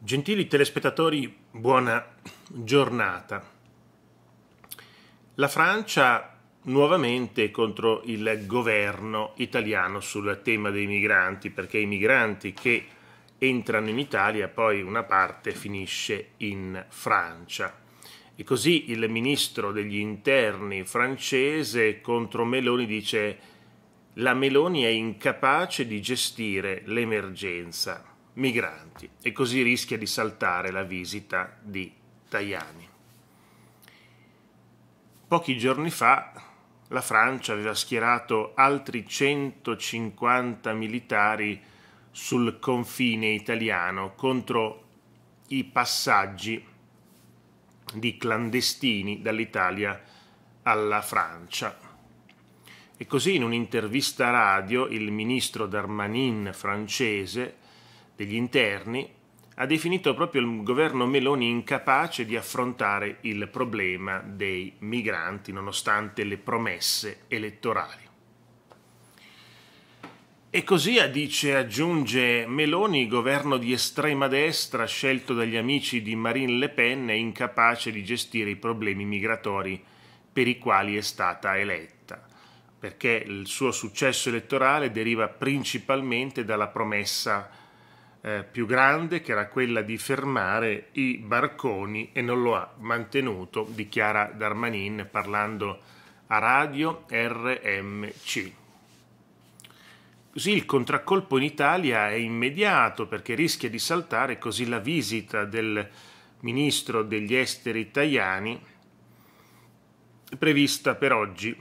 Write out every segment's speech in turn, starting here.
Gentili telespettatori, buona giornata. La Francia nuovamente contro il governo italiano sul tema dei migranti, perché i migranti che entrano in Italia poi una parte finisce in Francia. E così il ministro degli interni francese contro Meloni dice la Meloni è incapace di gestire l'emergenza migranti e così rischia di saltare la visita di Tajani. Pochi giorni fa la Francia aveva schierato altri 150 militari sul confine italiano contro i passaggi di clandestini dall'Italia alla Francia. E così in un'intervista radio il ministro Darmanin francese degli interni ha definito proprio il governo Meloni incapace di affrontare il problema dei migranti nonostante le promesse elettorali. E così, dice, aggiunge Meloni, governo di estrema destra scelto dagli amici di Marine Le Pen è incapace di gestire i problemi migratori per i quali è stata eletta, perché il suo successo elettorale deriva principalmente dalla promessa eh, più grande che era quella di fermare i barconi e non lo ha mantenuto, dichiara Darmanin parlando a radio RMC. Così il contraccolpo in Italia è immediato perché rischia di saltare così la visita del ministro degli esteri italiani prevista per oggi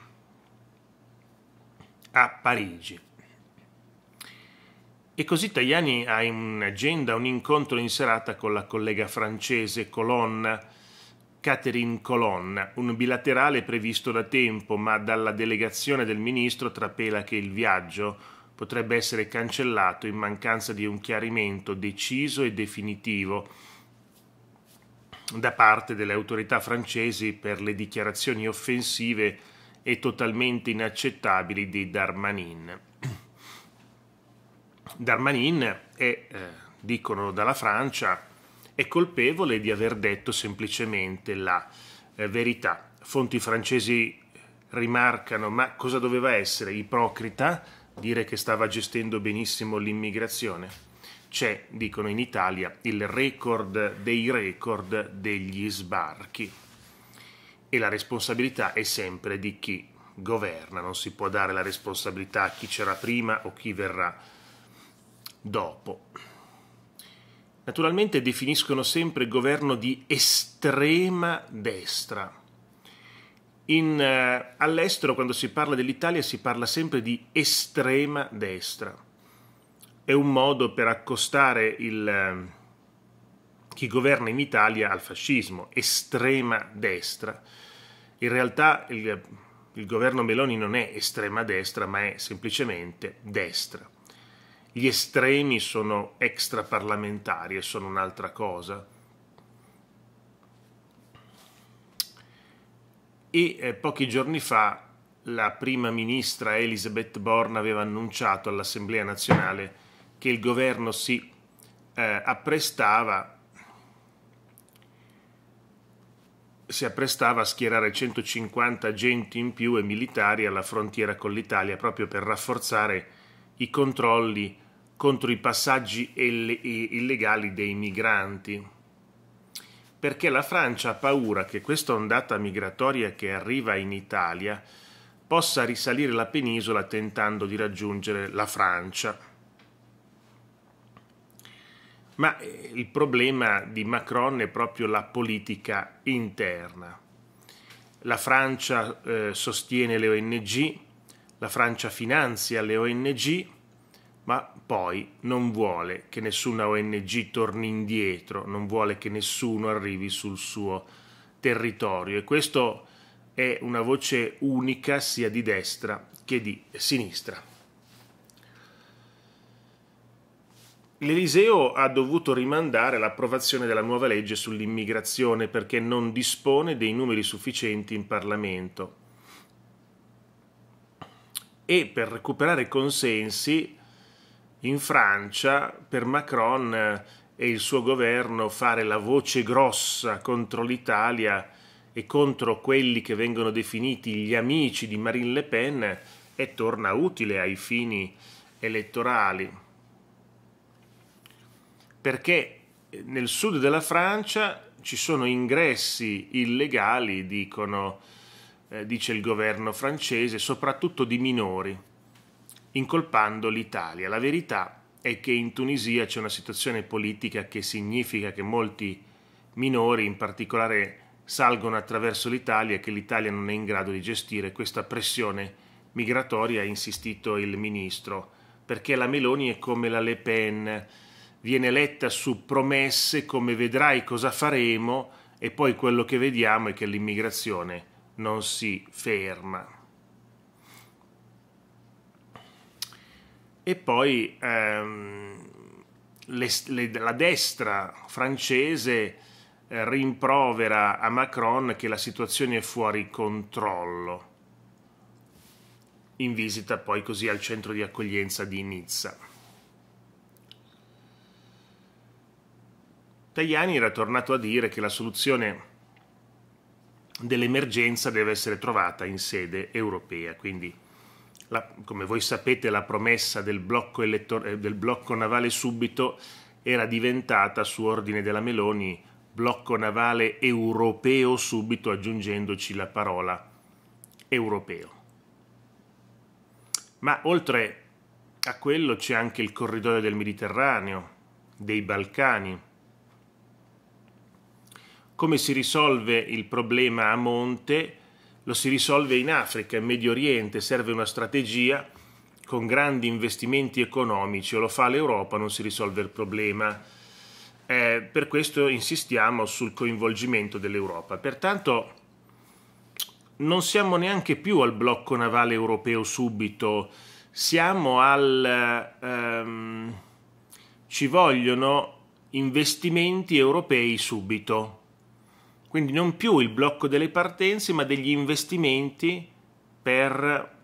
a Parigi. E così Tajani ha in agenda un incontro in serata con la collega francese Colonna, Catherine Colonna, un bilaterale previsto da tempo, ma dalla delegazione del ministro trapela che il viaggio potrebbe essere cancellato in mancanza di un chiarimento deciso e definitivo da parte delle autorità francesi per le dichiarazioni offensive e totalmente inaccettabili di Darmanin. Darmanin è, eh, dicono dalla Francia, è colpevole di aver detto semplicemente la eh, verità. Fonti francesi rimarcano, ma cosa doveva essere? Ipocrita? Dire che stava gestendo benissimo l'immigrazione? C'è, dicono in Italia, il record dei record degli sbarchi. E la responsabilità è sempre di chi governa, non si può dare la responsabilità a chi c'era prima o chi verrà dopo. Naturalmente definiscono sempre governo di estrema destra. In, eh, all'estero quando si parla dell'Italia si parla sempre di estrema destra. È un modo per accostare il, eh, chi governa in Italia al fascismo, estrema destra. In realtà il, il governo Meloni non è estrema destra, ma è semplicemente destra. Gli estremi sono extraparlamentari e sono un'altra cosa. E eh, pochi giorni fa la prima ministra Elisabeth Borne aveva annunciato all'Assemblea nazionale che il governo si eh, apprestava si apprestava a schierare 150 agenti in più e militari alla frontiera con l'Italia proprio per rafforzare i controlli contro i passaggi illegali dei migranti, perché la Francia ha paura che questa ondata migratoria che arriva in Italia possa risalire la penisola tentando di raggiungere la Francia. Ma eh, il problema di Macron è proprio la politica interna. La Francia eh, sostiene le ONG, la Francia finanzia le ONG, ma poi non vuole che nessuna ONG torni indietro, non vuole che nessuno arrivi sul suo territorio e questa è una voce unica sia di destra che di sinistra. L'Eliseo ha dovuto rimandare l'approvazione della nuova legge sull'immigrazione perché non dispone dei numeri sufficienti in Parlamento. E per recuperare consensi in Francia per Macron e il suo governo fare la voce grossa contro l'Italia e contro quelli che vengono definiti gli amici di Marine Le Pen e torna utile ai fini elettorali. Perché nel sud della Francia ci sono ingressi illegali, dicono, eh, dice il governo francese, soprattutto di minori incolpando l'Italia. La verità è che in Tunisia c'è una situazione politica che significa che molti minori in particolare salgono attraverso l'Italia e che l'Italia non è in grado di gestire questa pressione migratoria, ha insistito il ministro, perché la Meloni è come la Le Pen, viene letta su promesse come vedrai cosa faremo e poi quello che vediamo è che l'immigrazione non si ferma. e poi ehm, le, le, la destra francese eh, rimprovera a Macron che la situazione è fuori controllo in visita poi così al centro di accoglienza di Nizza. Tajani era tornato a dire che la soluzione dell'emergenza deve essere trovata in sede europea, quindi la, come voi sapete, la promessa del blocco, elettor- eh, del blocco navale subito era diventata, su ordine della Meloni, blocco navale europeo subito, aggiungendoci la parola europeo. Ma oltre a quello c'è anche il corridoio del Mediterraneo, dei Balcani. Come si risolve il problema a monte? lo si risolve in Africa, in Medio Oriente, serve una strategia con grandi investimenti economici, o lo fa l'Europa, non si risolve il problema. Eh, per questo insistiamo sul coinvolgimento dell'Europa. Pertanto non siamo neanche più al blocco navale europeo subito, siamo al... Ehm, ci vogliono investimenti europei subito quindi non più il blocco delle partenze, ma degli investimenti per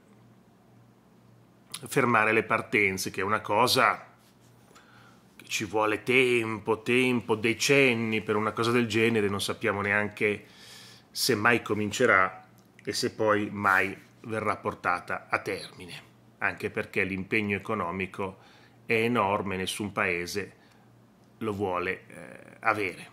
fermare le partenze, che è una cosa che ci vuole tempo, tempo, decenni per una cosa del genere, non sappiamo neanche se mai comincerà e se poi mai verrà portata a termine, anche perché l'impegno economico è enorme, nessun paese lo vuole eh, avere.